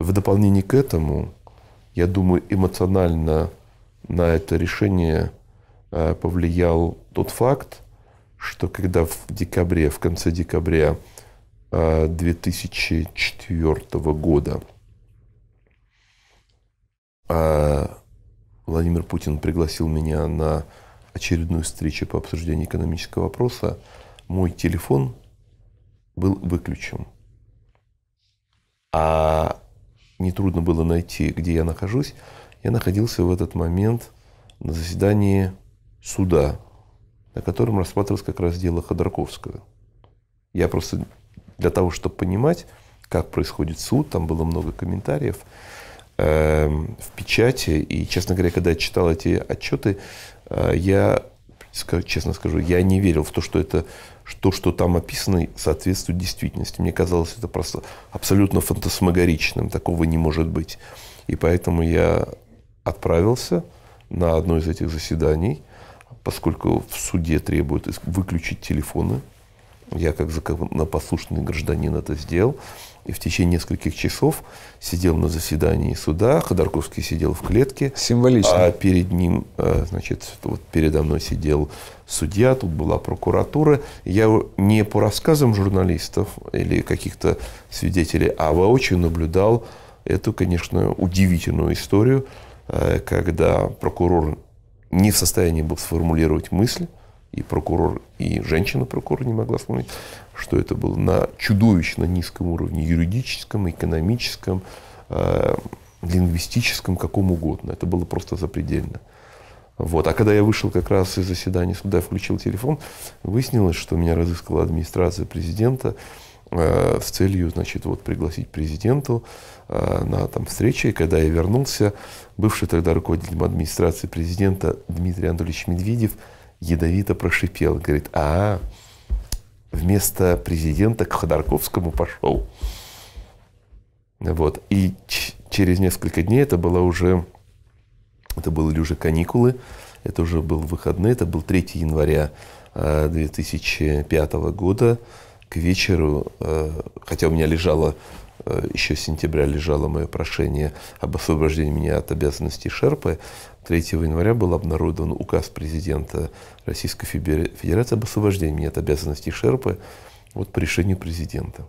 В дополнение к этому, я думаю, эмоционально на это решение э, повлиял тот факт, что когда в декабре, в конце декабря 2004 э, года э, Владимир Путин пригласил меня на очередную встречу по обсуждению экономического вопроса, мой телефон был выключен. А нетрудно было найти, где я нахожусь. Я находился в этот момент на заседании суда, на котором рассматривалось как раз дело Ходорковского. Я просто для того, чтобы понимать, как происходит суд, там было много комментариев э, в печати. И, честно говоря, когда я читал эти отчеты, э, я честно скажу, я не верил в то, что это что, что там описано, соответствует действительности. Мне казалось это просто абсолютно фантасмагоричным, такого не может быть. И поэтому я отправился на одно из этих заседаний, поскольку в суде требуют выключить телефоны я как законопослушный гражданин это сделал. И в течение нескольких часов сидел на заседании суда, Ходорковский сидел в клетке. Символично. А перед ним, э, значит, вот передо мной сидел судья, тут была прокуратура. Я не по рассказам журналистов или каких-то свидетелей, а воочию наблюдал эту, конечно, удивительную историю, э, когда прокурор не в состоянии был сформулировать мысль, и прокурор, и женщина-прокурор не могла вспомнить, что это было на чудовищно низком уровне юридическом, экономическом, э, лингвистическом, каком угодно. Это было просто запредельно. Вот. А когда я вышел как раз из заседания суда, включил телефон, выяснилось, что меня разыскала администрация президента э, с целью, значит, вот пригласить президенту э, на там встречи. И когда я вернулся, бывший тогда руководитель администрации президента Дмитрий Анатольевич Медведев – ядовито прошипел, говорит, а вместо президента к Ходорковскому пошел. Вот. И через несколько дней это было уже, это были уже каникулы, это уже был выходной, это был 3 января 2005 э, года. К вечеру, э, хотя у меня лежало Э, еще с сентября лежало мое прошение об освобождении меня от обязанностей Шерпы. 3 января был обнародован указ президента Российской Федерации об освобождении меня от обязанностей Шерпы вот по решению президента.